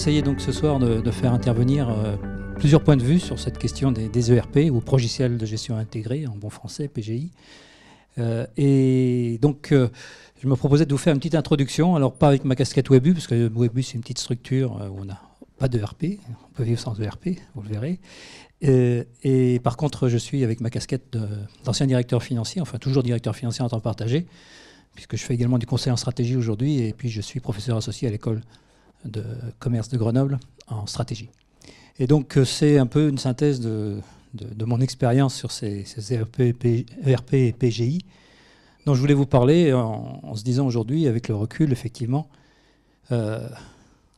essayer donc ce soir de, faire intervenir euh, plusieurs points de vue sur cette question des, ERP e ou progiciels de gestion intégrée en bon français, PGI. Euh, et donc, euh, je me proposais de vous faire une petite introduction, alors pas avec ma casquette Webu, parce que Webu c'est une petite structure où on n'a pas d'ERP, e on peut vivre sans ERP, vous le verrez. et par contre, je suis avec ma casquette d'ancien directeur financier, enfin toujours directeur financier en temps partagé, puisque je fais également du conseil en stratégie aujourd'hui, et puis je suis professeur associé à l'école de commerce de Grenoble en stratégie. Et donc euh, c'est un peu une synthèse de, mon expérience sur ces, ces ERP, e et PGI dont je voulais vous parler en, se disant aujourd'hui, avec le recul, effectivement, euh,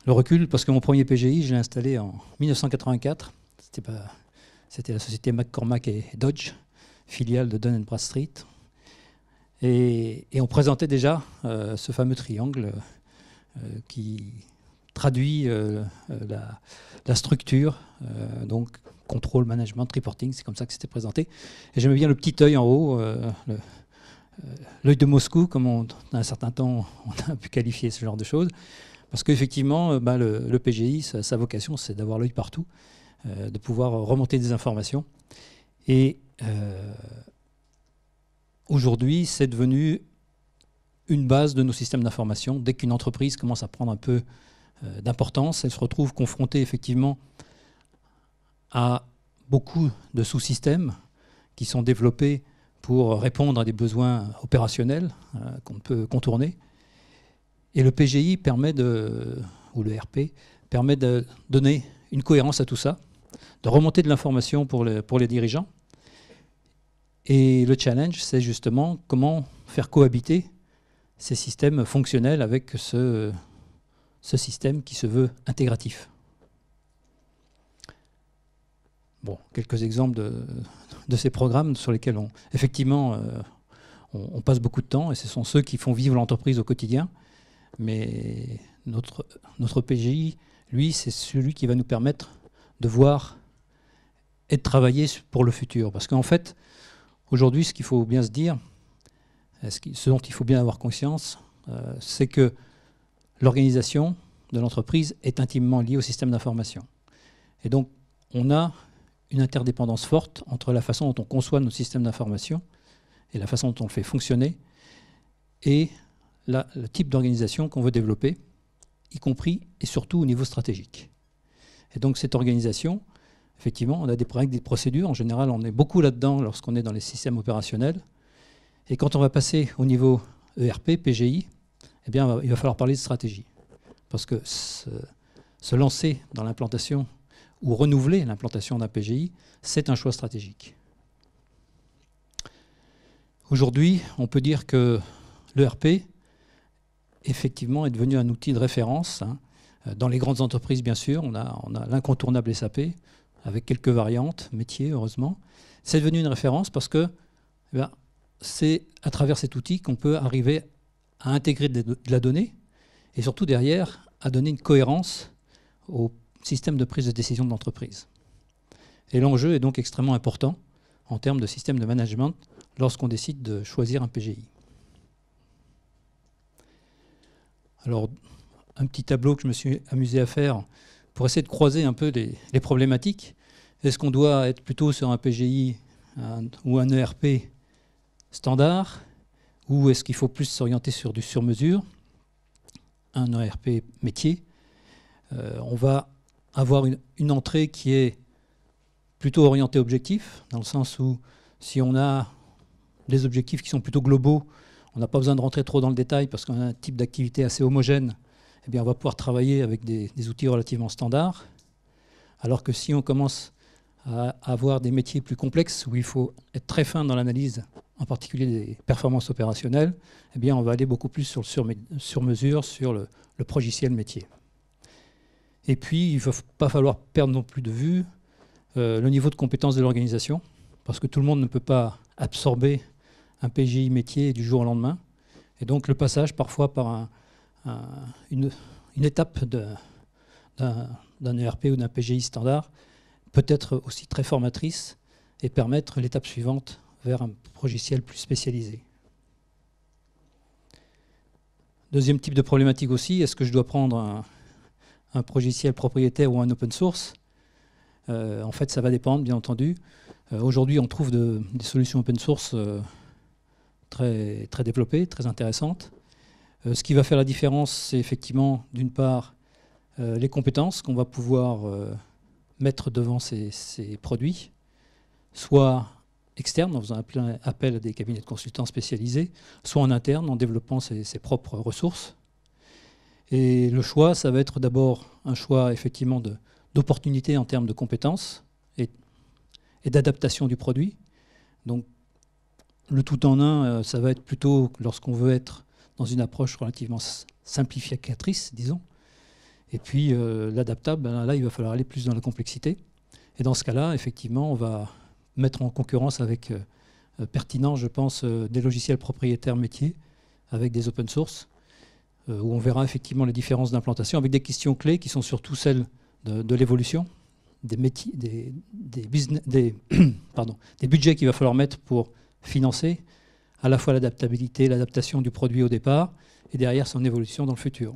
le recul, parce que mon premier PGI, je l'ai installé en 1984. C'était, la société McCormack et Dodge, filiale de Dun Bradstreet. Et, et on présentait déjà euh, ce fameux triangle qui, traduit euh, euh, la, structure, euh, donc contrôle, management, reporting, c'est comme ça que c'était présenté. Et j'aimais bien le petit œil en haut, l'œil de Moscou, comme on, a un certain temps on a pu qualifier ce genre de choses, parce qu'effectivement, bah, le, PGI, sa, sa vocation, c'est d'avoir l'œil partout, de pouvoir remonter des informations. Et aujourd'hui, c'est devenu une base de nos systèmes d'information. Dès qu'une entreprise commence à prendre un peu euh, d'importance. Elle se retrouve confrontée effectivement à beaucoup de sous-systèmes qui sont développés pour répondre à des besoins opérationnels euh, qu'on qu'on peut contourner. Et le PGI permet de, ou le RP permet de donner une cohérence à tout ça, de remonter de l'information pour, pour les dirigeants. Et le challenge, c'est justement comment faire cohabiter ces systèmes fonctionnels avec ce, ce système qui se veut intégratif. Bon, quelques exemples de, ces programmes sur lesquels on, effectivement, euh, on, passe beaucoup de temps et ce sont ceux qui font vivre l'entreprise au quotidien. Mais notre, notre PGI, lui, c'est celui qui va nous permettre de voir et de travailler pour le futur. Parce qu'en fait, aujourd'hui, ce qu'il faut bien se dire, ce, dont il faut bien avoir conscience, euh, c'est que l'organisation de l'entreprise est intimement liée au système d'information. Et donc, on a une interdépendance forte entre la façon dont on conçoit nos systèmes d'information et la façon dont on le fait fonctionner et le type d'organisation qu'on veut développer, y compris et surtout au niveau stratégique. Et donc cette organisation, effectivement, on a des, des procédures. En général, on est beaucoup là-dedans lorsqu'on est dans les systèmes opérationnels. Et quand on va passer au niveau ERP, PGI, eh il va falloir parler de stratégie. Parce que se, lancer dans l'implantation ou renouveler l'implantation d'un PGI, c'est un choix stratégique. Aujourd'hui, on peut dire que l'ERP, effectivement, est devenu un outil de référence. Hein. Euh, dans les grandes entreprises, bien sûr, on a, l'incontournable SAP, avec quelques variantes, métiers, heureusement. C'est devenu une référence parce que eh c'est à travers cet outil qu'on peut arriver à intégrer de la donnée et surtout derrière à donner une cohérence au système de prise de décision de l'entreprise. Et l'enjeu est donc extrêmement important en termes de système de management lorsqu'on décide de choisir un PGI. Alors, un petit tableau que je me suis amusé à faire pour essayer de croiser un peu les, problématiques. Est-ce qu'on doit être plutôt sur un PGI ou un ERP standard ou est-ce qu'il faut plus s'orienter sur du sur-mesure, un ERP métier euh, On va avoir une, entrée qui est plutôt orientée objectif, dans le sens où si on a des objectifs qui sont plutôt globaux, on n'a pas besoin de rentrer trop dans le détail parce qu'on a un type d'activité assez homogène, eh bien on va pouvoir travailler avec des, des outils relativement standards. Alors que si on commence à avoir des métiers plus complexes où il faut être très fin dans l'analyse en particulier des performances opérationnelles, eh bien on va aller beaucoup plus sur le sur, mesure, sur le, le progiciel métier. Et puis, il ne va pas falloir perdre non plus de vue euh, le niveau de compétence de l'organisation, parce que tout le monde ne peut pas absorber un PGI métier du jour au lendemain. Et donc, le passage parfois par une, étape d'un ERP ou d'un PGI standard peut être aussi très formatrice et permettre l'étape suivante vers un logiciel plus spécialisé. Deuxième type de problématique aussi, est-ce que je dois prendre un, logiciel propriétaire ou un open source euh, En fait, ça va dépendre, bien entendu. Euh, aujourd'hui, on trouve des solutions open source euh, très, très développées, très intéressantes. ce qui va faire la différence, c'est effectivement, d'une part, les compétences qu'on va pouvoir mettre devant ces produits, soit externe en faisant appel, à des cabinets de consultants spécialisés, soit en interne en développant ses, propres ressources. Et le choix, ça va être d'abord un choix effectivement d'opportunités en termes de compétences et, et d'adaptation du produit. Donc le tout en un, euh, ça va être plutôt lorsqu'on veut être dans une approche relativement simplificatrice, disons. Et puis euh, l'adaptable, ben là, il va falloir aller plus dans la complexité. Et dans ce cas-là, effectivement, on va mettre en concurrence avec euh, euh, pertinents, je pense, euh, des logiciels propriétaires métiers avec des open source, où on verra effectivement les différences d'implantation avec des questions clés qui sont surtout celles de, l'évolution, des, métiers, des, pardon, des budgets qu'il va falloir mettre pour financer à la fois l'adaptabilité, l'adaptation du produit au départ, et derrière son évolution dans le futur.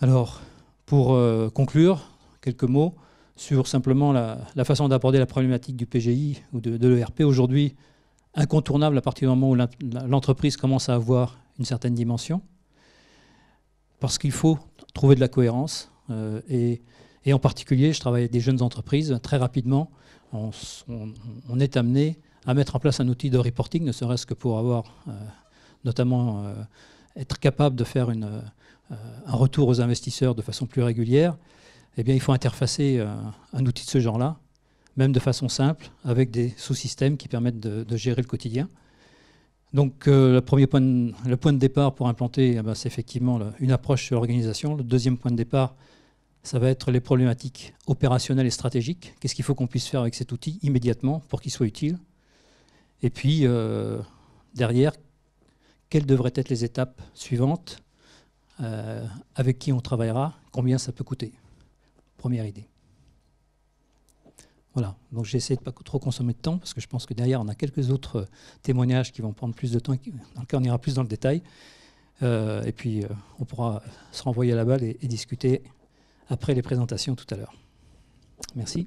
Alors, pour conclure, quelques mots sur simplement la, façon d'aborder la problématique du PGI ou de, l'ERP aujourd'hui, incontournable à partir du moment où l'entreprise commence à avoir une certaine dimension, parce qu'il faut trouver de la cohérence. Euh, et, en particulier, je travaille avec des jeunes entreprises, très rapidement, on, est amené à mettre en place un outil de reporting, ne serait-ce que pour avoir, euh, notamment, euh, être capable de faire un retour aux investisseurs de façon plus régulière. Eh bien, il faut interfacer euh, un outil de ce genre-là, même de façon simple, avec des sous-systèmes qui permettent de, gérer le quotidien. Donc, euh, le premier point de, le point de départ pour implanter, eh ben, c'est effectivement une approche sur l'organisation. Le deuxième point de départ, ça va être les problématiques opérationnelles et stratégiques. Qu'est-ce qu'il faut qu'on puisse faire avec cet outil immédiatement pour qu'il soit utile Et puis, euh, derrière, quelles devraient être les étapes suivantes Avec qui on travaillera Combien ça peut coûter Première idée. Voilà, donc j'ai de ne pas trop consommer de temps, parce que je pense que derrière, on a quelques autres euh, témoignages qui vont prendre plus de temps, dans lesquels on ira plus dans le détail. Euh, et puis, euh, on pourra se renvoyer à la balle et discuter après les présentations tout à l'heure. Merci.